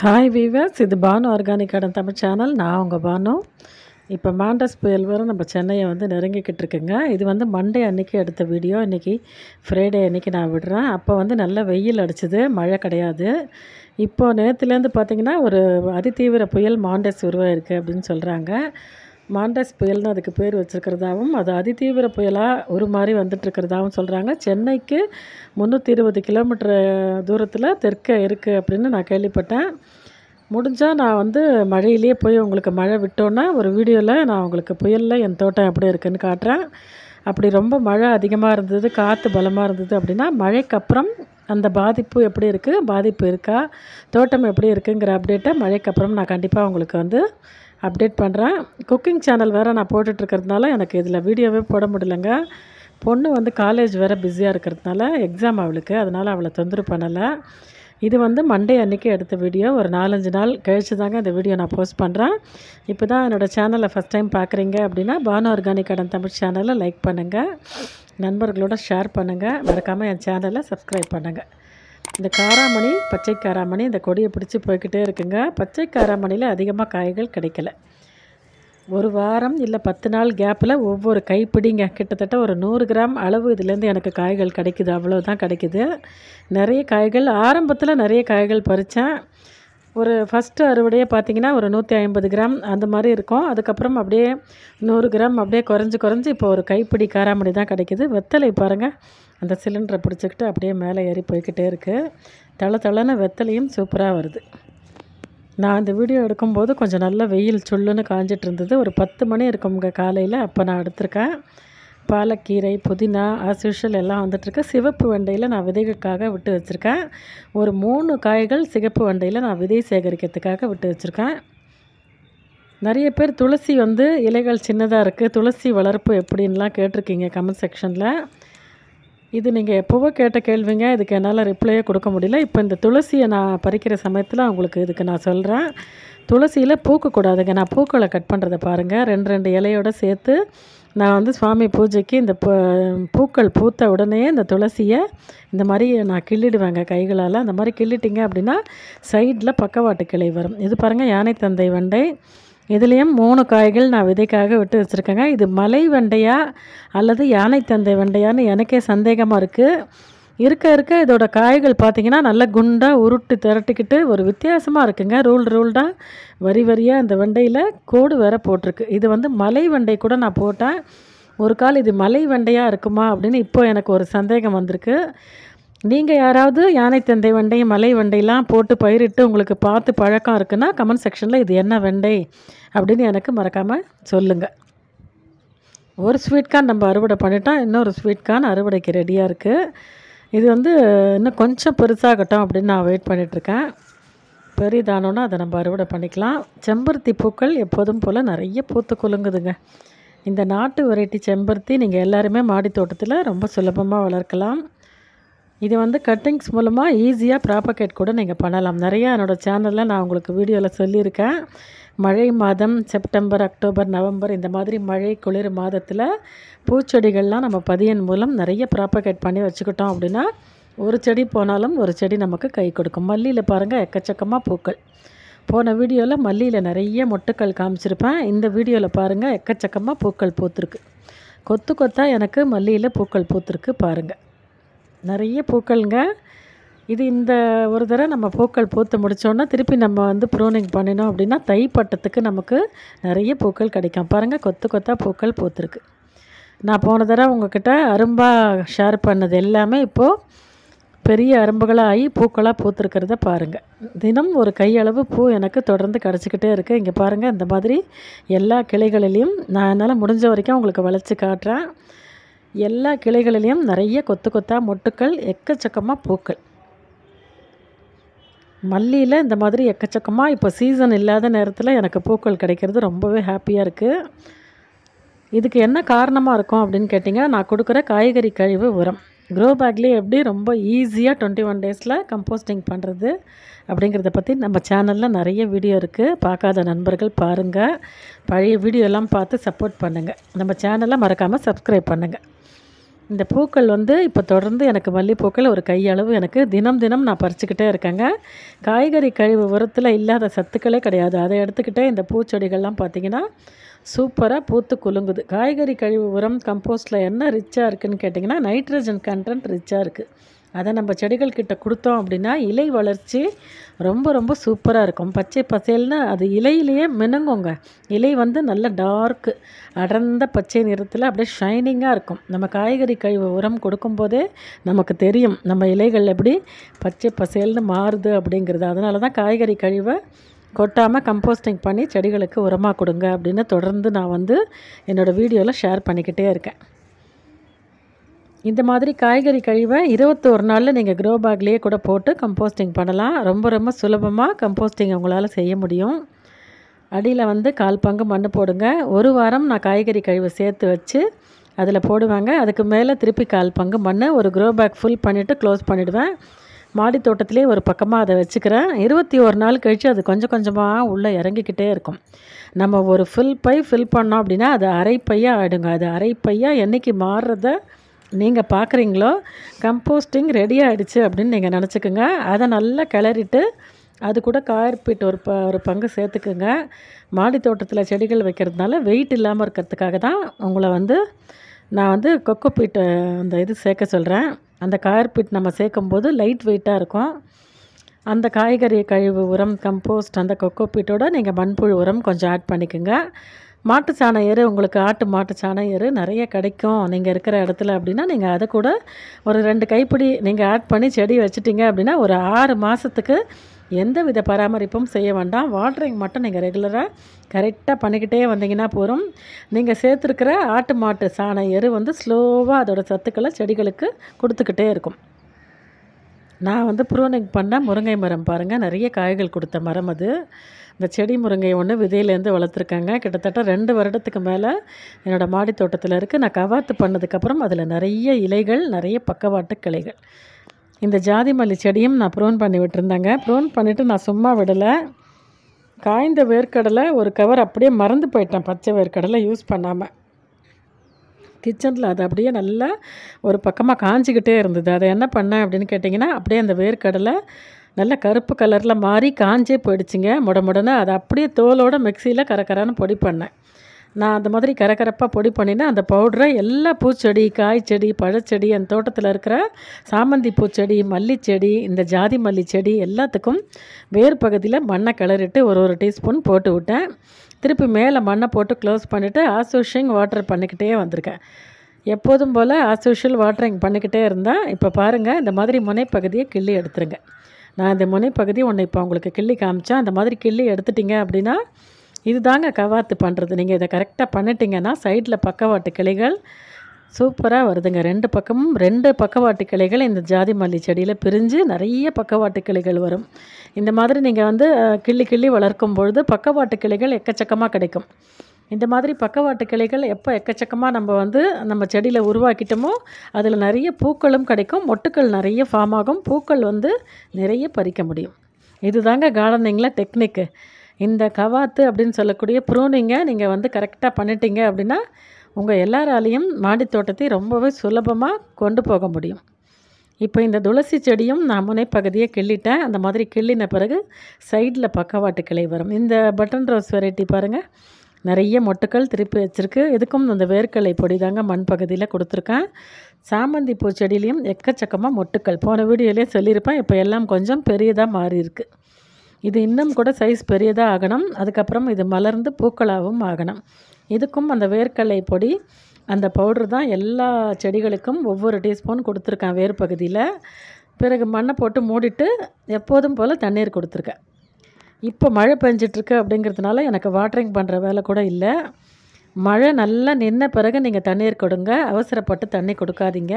hi viewers இது Banu organic கடன் Tamil channel நான் உங்கள் பானு இப்போ மாண்டஸ் புயல் வரை நம்ம சென்னையை வந்து நெருங்கிக்கிட்டு இருக்குங்க இது வந்து மண்டே அன்றைக்கி எடுத்த வீடியோ இன்றைக்கி ஃப்ரைடே அன்னைக்கு நான் விடுறேன் அப்போ வந்து நல்ல வெயில் அடிச்சிது மழை கிடையாது இப்போது நேரத்துலேருந்து பார்த்திங்கன்னா ஒரு அதிதீவிர புயல் மாண்டஸ் உருவாயிருக்கு அப்படின்னு சொல்கிறாங்க மாண்டஸ் புயல்னு அதுக்கு பேர் வச்சுருக்கிறதாவும் அது அதிதீவிர புயலாக ஒரு மாதிரி வந்துட்டுருக்கிறதாகவும் சொல்கிறாங்க சென்னைக்கு முந்நூற்றி இருபது கிலோமீட்டர் தூரத்தில் தெற்கே இருக்குது அப்படின்னு நான் கேள்விப்பட்டேன் முடிஞ்சால் நான் வந்து மழையிலேயே போய் உங்களுக்கு மழை விட்டோன்னா ஒரு வீடியோவில் நான் உங்களுக்கு புயலில் என் தோட்டம் எப்படி இருக்குதுன்னு காட்டுறேன் அப்படி ரொம்ப மழை அதிகமாக இருந்தது காற்று பலமாக இருந்தது அப்படின்னா மழைக்கு அப்புறம் அந்த பாதிப்பு எப்படி இருக்குது பாதிப்பு இருக்கா தோட்டம் எப்படி இருக்குங்கிற அப்டேட்டை மழைக்கு அப்புறம் நான் கண்டிப்பாக உங்களுக்கு வந்து அப்டேட் பண்ணுறேன் குக்கிங் சேனல் வேறு நான் போட்டுட்ருக்கிறதுனால எனக்கு இதில் வீடியோவே போட முடியலங்க பொண்ணு வந்து காலேஜ் வேறு பிஸியாக இருக்கிறதுனால எக்ஸாம் அவளுக்கு அதனால் அவளை தொந்தரவு பண்ணலை இது வந்து மண்டே அன்றைக்கி எடுத்த வீடியோ ஒரு நாலஞ்சு நாள் கழித்து தாங்க இந்த வீடியோ நான் போஸ்ட் பண்ணுறேன் இப்போ தான் என்னோடய சேனலை ஃபஸ்ட் டைம் பார்க்குறீங்க அப்படின்னா பானு ஆர்கானிக் கடன் தமிழ் சேனலை லைக் பண்ணுங்கள் நண்பர்களோட ஷேர் பண்ணுங்கள் மறக்காமல் என் சேனலை சப்ஸ்கிரைப் பண்ணுங்கள் இந்த காராமணி பச்சை காராமணி இந்த கொடியை பிடிச்சி போய்கிட்டே இருக்குங்க பச்சை காராமணியில் அதிகமாக காய்கள் கிடைக்கல ஒரு வாரம் இல்லை பத்து நாள் கேப்பில் ஒவ்வொரு கைப்பிடிங்க கிட்டத்தட்ட ஒரு நூறு கிராம் அளவு இதுலேருந்து எனக்கு காய்கள் கிடைக்குது அவ்வளோதான் கிடைக்குது நிறைய காய்கள் ஆரம்பத்தில் நிறைய காய்கள் பறித்தேன் ஒரு ஃபஸ்ட்டு அறுவடையே பார்த்திங்கன்னா ஒரு நூற்றி ஐம்பது கிராம் அந்த மாதிரி இருக்கும் அதுக்கப்புறம் அப்படியே நூறு கிராம் அப்படியே குறைஞ்சி குறைஞ்சி இப்போ ஒரு கைப்பிடி காராமணி தான் கிடைக்கிது வெத்தலை பாருங்கள் அந்த சிலிண்டரை பிடிச்சிக்கிட்டு அப்படியே மேலே ஏறி போய்கிட்டே இருக்குது தள தளன வெத்தலையும் சூப்பராக வருது நான் அந்த வீடியோ எடுக்கும்போது கொஞ்சம் நல்ல வெயில் சுள்ளுன்னு காஞ்சிட்டு இருந்தது ஒரு பத்து மணி இருக்குங்க காலையில் அப்போ நான் எடுத்திருக்கேன் பாலக்கீரை புதினா ஆஸ் யூஷுவல் எல்லாம் வந்துட்டுருக்கு சிவப்பு வண்டையில் நான் விதைகளுக்காக விட்டு வச்சுருக்கேன் ஒரு மூணு காய்கள் சிகப்பு வண்டையில் நான் விதை சேகரிக்கிறதுக்காக விட்டு வச்சுருக்கேன் நிறைய பேர் துளசி வந்து இலைகள் சின்னதாக இருக்குது துளசி வளர்ப்பு எப்படின்லாம் கேட்டிருக்கீங்க கமெண்ட் செக்ஷனில் இது நீங்கள் எப்போவோ கேட்ட கேள்விங்க இதுக்கு என்னால் ரிப்ளையே கொடுக்க முடியல இப்போ இந்த துளசியை நான் பறிக்கிற சமயத்தில் உங்களுக்கு இதுக்கு நான் சொல்கிறேன் துளசியில் பூக்கக்கூடாதுங்க நான் பூக்களை கட் பண்ணுறதை பாருங்கள் ரெண்டு ரெண்டு இலையோடு சேர்த்து நான் வந்து சுவாமி பூஜைக்கு இந்த பூக்கள் பூத்த உடனே இந்த துளசியை இந்த மாதிரி நான் கிள்ளிடுவேங்க கைகளால் அந்த மாதிரி கிள்ளிட்டிங்க அப்படின்னா சைடில் பக்கவாட்டு கிளை வரும் இது பாருங்கள் யானை தந்தை வண்டை இதுலேயும் மூணு காய்கள் நான் விதைக்காக விட்டு வச்சுருக்கேங்க இது மலை வெண்டையா அல்லது யானை தந்தை வெண்டையான்னு எனக்கே சந்தேகமாக இருக்குது இருக்க இருக்க இதோட காய்கள் பார்த்திங்கன்னா நல்லா குண்டாக உருட்டு திரட்டிக்கிட்டு ஒரு வித்தியாசமாக இருக்குங்க ரூல் ரூல்டாக வரி வரியாக அந்த வெண்டையில் கோடு வேற போட்டிருக்கு இது வந்து மலை வெண்டை கூட நான் போட்டேன் ஒரு கால் இது மலை வெண்டையாக இருக்குமா அப்படின்னு இப்போ எனக்கு ஒரு சந்தேகம் வந்திருக்கு நீங்கள் யாராவது யானை தந்தை வெண்டை மலை வெண்டைலாம் போட்டு பயிரிட்டு உங்களுக்கு பார்த்து பழக்கம் இருக்குன்னா கமெண்ட் செக்ஷனில் இது என்ன வெண்டை அப்படின்னு எனக்கு மறக்காமல் சொல்லுங்கள் ஒரு ஸ்வீட் கார்ன் நம்ம அறுவடை பண்ணிட்டோம் இன்னொரு ஸ்வீட் கார்ன் அறுவடைக்கு ரெடியாக இருக்குது இது வந்து இன்னும் கொஞ்சம் பெருசாகட்டும் அப்படின்னு நான் வெயிட் பண்ணிகிட்ருக்கேன் பெரிதானோன்னா அதை நம்ம அறுவடை பண்ணிக்கலாம் செம்பருத்தி பூக்கள் எப்போதும் போல் நிறைய பூத்து குலுங்குதுங்க இந்த நாட்டு வெரைட்டி செம்பருத்தி நீங்கள் எல்லாருமே மாடி தோட்டத்தில் ரொம்ப சுலபமாக வளர்க்கலாம் இது வந்து கட்டிங்ஸ் மூலமாக ஈஸியாக ப்ராப்பகேட் கூட நீங்கள் பண்ணலாம் நிறையா என்னோடய சேனலில் நான் உங்களுக்கு வீடியோவில் சொல்லியிருக்கேன் மழை மாதம் செப்டம்பர் அக்டோபர் நவம்பர் இந்த மாதிரி மழை குளிர் மாதத்தில் பூச்செடிகள்லாம் நம்ம பதியன் மூலம் நிறைய ப்ராப்பகேட் பண்ணி வச்சுக்கிட்டோம் அப்படின்னா ஒரு செடி போனாலும் ஒரு செடி நமக்கு கை கொடுக்கும் மல்லியில் பாருங்கள் எக்கச்சக்கமாக பூக்கள் போன வீடியோவில் மல்லியில் நிறைய மொட்டுக்கள் காமிச்சிருப்பேன் இந்த வீடியோவில் பாருங்கள் எக்கச்சக்கமாக பூக்கள் பூத்துருக்கு கொத்து கொத்தாக எனக்கு மல்லியில் பூக்கள் பூத்துருக்கு பாருங்கள் நிறைய பூக்கள்ங்க இது இந்த ஒரு தடவை நம்ம பூக்கள் பூத்து முடித்தோன்னா திருப்பி நம்ம வந்து ப்ரூனிங் பண்ணினோம் அப்படின்னா தை பட்டத்துக்கு நமக்கு நிறைய பூக்கள் கிடைக்கும் பாருங்கள் கொத்து கொத்தாக பூக்கள் பூத்துருக்கு நான் போன தடவை உங்ககிட்ட அரும்பாக ஷேர் பண்ணது எல்லாமே இப்போது பெரிய அரும்புகளாக ஆகி பூக்களாக பூத்துருக்கிறத பாருங்கள் தினம் ஒரு கையளவு பூ எனக்கு தொடர்ந்து கிடச்சிக்கிட்டே இருக்குது இங்கே பாருங்கள் இந்த மாதிரி எல்லா கிளைகளிலையும் நான் என்னால் முடிஞ்ச வரைக்கும் உங்களுக்கு வளர்ச்சி காட்டுறேன் எல்லா கிளைகளிலையும் நிறைய கொத்து கொத்தாக மொட்டுக்கள் எக்கச்சக்கமாக பூக்கள் மல்லியில் இந்த மாதிரி எக்கச்சக்கமாக இப்போ சீசன் இல்லாத நேரத்தில் எனக்கு பூக்கள் கிடைக்கிறது ரொம்பவே ஹாப்பியாக இருக்குது இதுக்கு என்ன காரணமாக இருக்கும் அப்படின்னு கேட்டிங்கன்னா நான் கொடுக்குற காய்கறி கழிவு உரம் க்ரோ பேக்லேயே எப்படி ரொம்ப ஈஸியாக டுவெண்ட்டி ஒன் டேஸில் கம்போஸ்டிங் பண்ணுறது அப்படிங்கிறத பற்றி நம்ம சேனலில் நிறைய வீடியோ இருக்குது பார்க்காத நண்பர்கள் பாருங்கள் பழைய வீடியோலாம் பார்த்து சப்போர்ட் பண்ணுங்கள் நம்ம சேனலில் மறக்காமல் சப்ஸ்கிரைப் பண்ணுங்கள் இந்த பூக்கள் வந்து இப்போ தொடர்ந்து எனக்கு மல்லிப்பூக்கள் ஒரு கையளவு எனக்கு தினம் தினம் நான் பறிச்சுக்கிட்டே இருக்கேங்க காய்கறி கழிவு உரத்தில் இல்லாத சத்துக்களே கிடையாது அதை எடுத்துக்கிட்டே இந்த பூச்செடிகள்லாம் பார்த்திங்கன்னா சூப்பராக பூத்து குலுங்குது காய்கறி கழிவு உரம் கம்போஸ்டில் என்ன ரிச்சாக இருக்குதுன்னு கேட்டிங்கன்னா நைட்ரஜன் கண்டென்ட் ரிச்சாக இருக்குது அதை நம்ம செடிகள் கிட்ட கொடுத்தோம் அப்படின்னா இலை வளர்ச்சி ரொம்ப ரொம்ப சூப்பராக இருக்கும் பச்சை பசேல்னு அது இலையிலேயே மினுங்குங்க இலை வந்து நல்ல டார்க்கு அடர்ந்த பச்சை நிறத்தில் அப்படியே ஷைனிங்காக இருக்கும் நம்ம காய்கறி கழிவு உரம் கொடுக்கும்போதே நமக்கு தெரியும் நம்ம இலைகள் எப்படி பச்சை பசேல்னு மாறுது அப்படிங்கிறது அதனால தான் காய்கறி கழிவை கொட்டாமல் கம்போஸ்டிங் பண்ணி செடிகளுக்கு உரமாக கொடுங்க அப்படின்னு தொடர்ந்து நான் வந்து என்னோடய வீடியோவில் ஷேர் பண்ணிக்கிட்டே இருக்கேன் இந்த மாதிரி காய்கறி கழிவை இருபத்தோரு நாளில் நீங்கள் க்ரோ பேக்லேயே கூட போட்டு கம்போஸ்டிங் பண்ணலாம் ரொம்ப ரொம்ப சுலபமாக கம்போஸ்டிங் உங்களால் செய்ய முடியும் அடியில் வந்து கால் பங்கு மண் போடுங்க ஒரு வாரம் நான் காய்கறி கழிவை சேர்த்து வச்சு அதில் போடுவாங்க அதுக்கு மேலே திருப்பி கால் பங்கு மண் ஒரு க்ரோ பேக் ஃபுல் பண்ணிவிட்டு க்ளோஸ் பண்ணிவிடுவேன் மாடி தோட்டத்திலே ஒரு பக்கமாக அதை வச்சுக்கிறேன் இருபத்தி ஒரு நாள் கழித்து அது கொஞ்சம் கொஞ்சமாக உள்ளே இறங்கிக்கிட்டே இருக்கும் நம்ம ஒரு ஃபில் பை ஃபில் பண்ணோம் அப்படின்னா அது அரை பையாக ஆகிடுங்க அது அரை பையாக என்றைக்கு மாறுறத நீங்கள் பார்க்குறீங்களோ கம்போஸ்டிங் ரெடி ஆகிடுச்சு அப்படின்னு நீங்கள் நினச்சிக்கோங்க அதை நல்லா கிளறிட்டு அது கூட காயற்பீட்டு ஒரு ப ஒரு பங்கு சேர்த்துக்குங்க மாடி தோட்டத்தில் செடிகள் வைக்கிறதுனால வெயிட் இல்லாமல் இருக்கிறதுக்காக தான் உங்களை வந்து நான் வந்து கொக்கோ பீட்டு அந்த இது சேர்க்க சொல்கிறேன் அந்த கார்பீட் நம்ம சேர்க்கும்போது லைட் வெயிட்டாக இருக்கும் அந்த காய்கறி கழிவு உரம் கம்போஸ்ட் அந்த கொக்கோபீட்டோட நீங்கள் மண்புழு உரம் கொஞ்சம் ஆட் பண்ணிக்கோங்க மாட்டு சாண எரு உங்களுக்கு ஆட்டு மாட்டு சாண எரு நிறைய கிடைக்கும் நீங்கள் இருக்கிற இடத்துல அப்படின்னா நீங்கள் அதை கூட ஒரு ரெண்டு கைப்பிடி நீங்கள் ஆட் பண்ணி செடி வச்சுட்டிங்க அப்படின்னா ஒரு ஆறு மாதத்துக்கு எந்தவித பராமரிப்பும் செய்ய வேண்டாம் வாட்ரிங் மட்டும் நீங்கள் ரெகுலராக கரெக்டாக பண்ணிக்கிட்டே வந்தீங்கன்னா போதும் நீங்கள் சேர்த்துருக்கிற ஆட்டு மாட்டு சாண எரு வந்து ஸ்லோவாக அதோடய சத்துக்களை செடிகளுக்கு கொடுத்துக்கிட்டே இருக்கும் நான் வந்து ப்ரூனிங் பண்ண முருங்கை மரம் பாருங்கள் நிறைய காய்கள் கொடுத்த மரம் அது இந்த செடி முருங்கை ஒன்று விதையிலேருந்து வளர்த்துருக்காங்க கிட்டத்தட்ட ரெண்டு வருடத்துக்கு மேலே என்னோடய மாடி தோட்டத்தில் இருக்குது நான் கவாத்து பண்ணதுக்கப்புறம் அதில் நிறைய இலைகள் நிறைய பக்கவாட்டு கிளைகள் இந்த ஜாதி மல்லி செடியும் நான் ப்ரோன் பண்ணி விட்டுருந்தேங்க ப்ரோன் பண்ணிவிட்டு நான் சும்மா விடலை காய்ந்த வேர்க்கடலை ஒரு கவர் அப்படியே மறந்து போயிட்டேன் பச்சை வேர்க்கடலை யூஸ் பண்ணாமல் கிச்சனில் அது அப்படியே நல்லா ஒரு பக்கமாக காஞ்சிக்கிட்டே இருந்தது அதை என்ன பண்ணேன் அப்படின்னு கேட்டிங்கன்னா அப்படியே அந்த வேர்க்கடலை நல்லா கருப்பு கலரில் மாறி காஞ்சே போயிடுச்சுங்க முடமுடனே அதை அப்படியே தோலோட மிக்சியில் கரக்கரான்னு பொடி பண்ணேன் நான் அந்த மாதிரி கரகரப்பாக பொடி பண்ணினா அந்த பவுடரை எல்லா பூச்செடி காய் செடி பழச்செடி அந்த தோட்டத்தில் இருக்கிற சாமந்தி பூச்செடி மல்லிச்செடி இந்த ஜாதி மல்லி செடி எல்லாத்துக்கும் வேறு பகுதியில் மண்ணை கிளறிட்டு ஒரு ஒரு டீஸ்பூன் போட்டு விட்டேன் திருப்பி மேலே மண்ணை போட்டு க்ளோஸ் பண்ணிவிட்டு ஆசோஷிங் வாட்டர் பண்ணிக்கிட்டே வந்திருக்கேன் எப்போதும் போல் ஆசோஷியல் வாட்டரிங் பண்ணிக்கிட்டே இருந்தால் இப்போ பாருங்கள் இந்த மாதிரி முனைப்பகுதியை கிள்ளி எடுத்துருங்க நான் இந்த முனைப்பகுதி ஒன்று இப்போ உங்களுக்கு கிள்ளி காமிச்சேன் அந்த மாதிரி கிள்ளி எடுத்துட்டிங்க அப்படின்னா இது தாங்க கவாத்து பண்ணுறது நீங்கள் இதை கரெக்டாக பண்ணிட்டீங்கன்னா சைடில் பக்கவாட்டு கிளைகள் சூப்பராக வருதுங்க ரெண்டு பக்கமும் ரெண்டு பக்கவாட்டு கிளைகள் இந்த ஜாதி மல்லி செடியில் பிரிஞ்சு நிறைய பக்கவாட்டு கிளைகள் வரும் இந்த மாதிரி நீங்கள் வந்து கிள்ளி கிள்ளி வளர்க்கும் பொழுது பக்கவாட்டு கிளைகள் எக்கச்சக்கமாக கிடைக்கும் இந்த மாதிரி பக்கவாட்டு கிளைகள் எப்போ எக்கச்சக்கமாக நம்ம வந்து நம்ம செடியில் உருவாக்கிட்டோமோ அதில் நிறைய பூக்களும் கிடைக்கும் மொட்டுக்கள் நிறைய ஃபார்ம் ஆகும் பூக்கள் வந்து நிறைய பறிக்க முடியும் இதுதாங்க கார்டனிங்கில் டெக்னிக்கு இந்த கவாத்து அப்படின்னு சொல்லக்கூடிய ப்ரூனிங்கை நீங்கள் வந்து கரெக்டாக பண்ணிட்டீங்க அப்படின்னா உங்கள் எல்லாராலையும் மாடி தோட்டத்தை ரொம்பவே சுலபமாக கொண்டு போக முடியும் இப்போ இந்த துளசி செடியும் நான் முனைப்பகுதியை கிள்ளிட்டேன் அந்த மாதிரி கிள்ளின பிறகு சைடில் பக்கவாட்டு கிளை வரும் இந்த பட்டன் ரோஸ் வெரைட்டி பாருங்கள் நிறைய மொட்டுக்கள் திருப்பி வச்சுருக்கு இதுக்கும் அந்த வேர்க்கலை பொடி தாங்க மண் பகுதியில் கொடுத்துருக்கேன் சாமந்தி பூ செடியிலையும் எக்கச்சக்கமாக மொட்டுக்கள் போன வீடியோலேயே சொல்லியிருப்பேன் இப்போ எல்லாம் கொஞ்சம் பெரியதாக மாறி இருக்குது இது இன்னும் கூட சைஸ் பெரியதாக ஆகணும் அதுக்கப்புறம் இது மலர்ந்து பூக்களாகவும் ஆகணும் இதுக்கும் அந்த வேர்க்கடலை பொடி அந்த பவுட்ரு தான் எல்லா செடிகளுக்கும் ஒவ்வொரு டீஸ்பூன் கொடுத்துருக்கேன் வேர் பகுதியில் பிறகு மண்ணை போட்டு மூடிட்டு எப்போதும் போல் தண்ணீர் கொடுத்துருக்கேன் இப்போ மழை பெஞ்சிட்ருக்கு அப்படிங்கிறதுனால எனக்கு வாட்டரிங் பண்ணுற வேலை கூட இல்லை மழை நல்லா நின்ன பிறகு நீங்கள் தண்ணீர் கொடுங்க அவசரப்பட்டு தண்ணி கொடுக்காதீங்க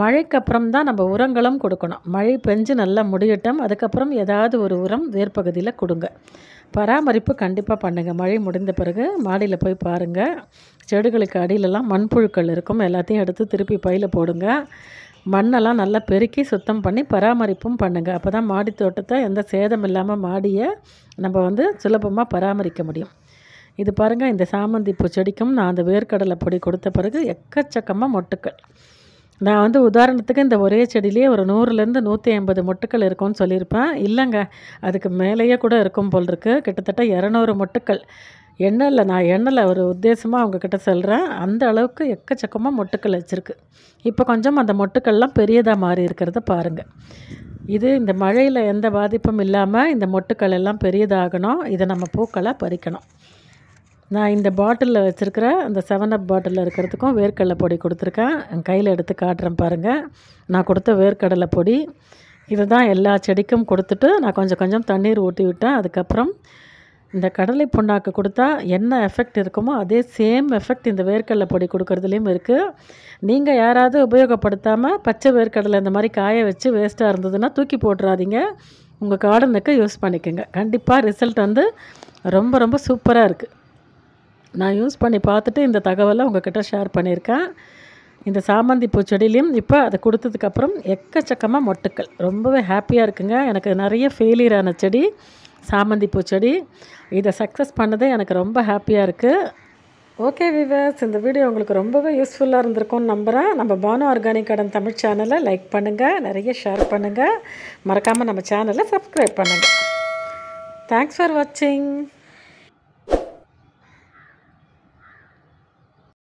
மழைக்கு அப்புறம் தான் நம்ம உரங்களும் கொடுக்கணும் மழை பெஞ்சு நல்லா முடியட்டும் அதுக்கப்புறம் ஏதாவது ஒரு உரம் வேர்ப்பகுதியில் கொடுங்க பராமரிப்பு கண்டிப்பாக பண்ணுங்கள் மழை முடிந்த பிறகு மாடியில் போய் பாருங்கள் செடிகளுக்கு அடியிலலாம் மண்புழுக்கள் இருக்கும் எல்லாத்தையும் எடுத்து திருப்பி பையில் போடுங்க மண்ணெல்லாம் நல்லா பெருக்கி சுத்தம் பண்ணி பராமரிப்பும் பண்ணுங்கள் அப்போ தான் மாடி தோட்டத்தை எந்த சேதம் இல்லாமல் மாடியை நம்ம வந்து சுலபமாக பராமரிக்க முடியும் இது பாருங்கள் இந்த சாமந்தி பூ செடிக்கும் நான் அந்த வேர்க்கடலை பொடி கொடுத்த பிறகு எக்கச்சக்கமாக மொட்டுக்கள் நான் வந்து உதாரணத்துக்கு இந்த ஒரே செடியிலே ஒரு நூறுலேருந்து நூற்றி ஐம்பது மொட்டுக்கள் இருக்கும்னு சொல்லியிருப்பேன் இல்லைங்க அதுக்கு மேலேயே கூட இருக்கும் போல் இருக்கு கிட்டத்தட்ட இரநூறு மொட்டுக்கள் எண்ணெயில் நான் எண்ணெயில் ஒரு உத்தேசமாக அவங்கக்கிட்ட சொல்கிறேன் அந்த அளவுக்கு எக்கச்சக்கமாக மொட்டுக்கள் வச்சுருக்கு இப்போ கொஞ்சம் அந்த மொட்டுக்கள்லாம் பெரியதாக மாறி இருக்கிறத பாருங்கள் இது இந்த மழையில் எந்த பாதிப்பும் இல்லாமல் இந்த மொட்டுக்கள் எல்லாம் பெரியதாகணும் இதை நம்ம பூக்களை பறிக்கணும் நான் இந்த பாட்டிலில் வச்சுருக்கிற அந்த செவன் அப் பாட்டிலில் இருக்கிறதுக்கும் வேர்க்கடலை பொடி கொடுத்துருக்கேன் என் கையில் எடுத்து காட்டுறேன் பாருங்கள் நான் கொடுத்த வேர்க்கடலை பொடி இது தான் எல்லா செடிக்கும் கொடுத்துட்டு நான் கொஞ்சம் கொஞ்சம் தண்ணீர் ஊட்டி விட்டேன் அதுக்கப்புறம் இந்த கடலை புண்ணாக்கு கொடுத்தா என்ன எஃபெக்ட் இருக்குமோ அதே சேம் எஃபெக்ட் இந்த வேர்க்கடலை பொடி கொடுக்குறதுலேயும் இருக்குது நீங்கள் யாராவது உபயோகப்படுத்தாமல் பச்சை வேர்க்கடலை இந்த மாதிரி காய வச்சு வேஸ்ட்டாக இருந்ததுன்னா தூக்கி போட்டுறாதீங்க உங்கள் கார்டனுக்கு யூஸ் பண்ணிக்கோங்க கண்டிப்பாக ரிசல்ட் வந்து ரொம்ப ரொம்ப சூப்பராக இருக்குது நான் யூஸ் பண்ணி பார்த்துட்டு இந்த தகவலை உங்ககிட்ட ஷேர் பண்ணியிருக்கேன் இந்த சாமந்தி பூச்செடியிலையும் இப்போ அதை கொடுத்ததுக்கப்புறம் எக்கச்சக்கமாக மொட்டுக்கள் ரொம்பவே ஹாப்பியாக இருக்குங்க எனக்கு நிறைய ஃபெயிலியர் ஆன செடி சாமந்தி செடி இதை சக்ஸஸ் பண்ணதே எனக்கு ரொம்ப ஹாப்பியாக இருக்குது ஓகே விவர்ஸ் இந்த வீடியோ உங்களுக்கு ரொம்பவே யூஸ்ஃபுல்லாக இருந்திருக்கும்னு நம்புகிறேன் நம்ம பானு ஆர்கானிக் கடன் தமிழ் சேனலை லைக் பண்ணுங்கள் நிறைய ஷேர் பண்ணுங்கள் மறக்காமல் நம்ம சேனலை சப்ஸ்கிரைப் பண்ணுங்கள் தேங்க்ஸ் ஃபார் வாட்சிங்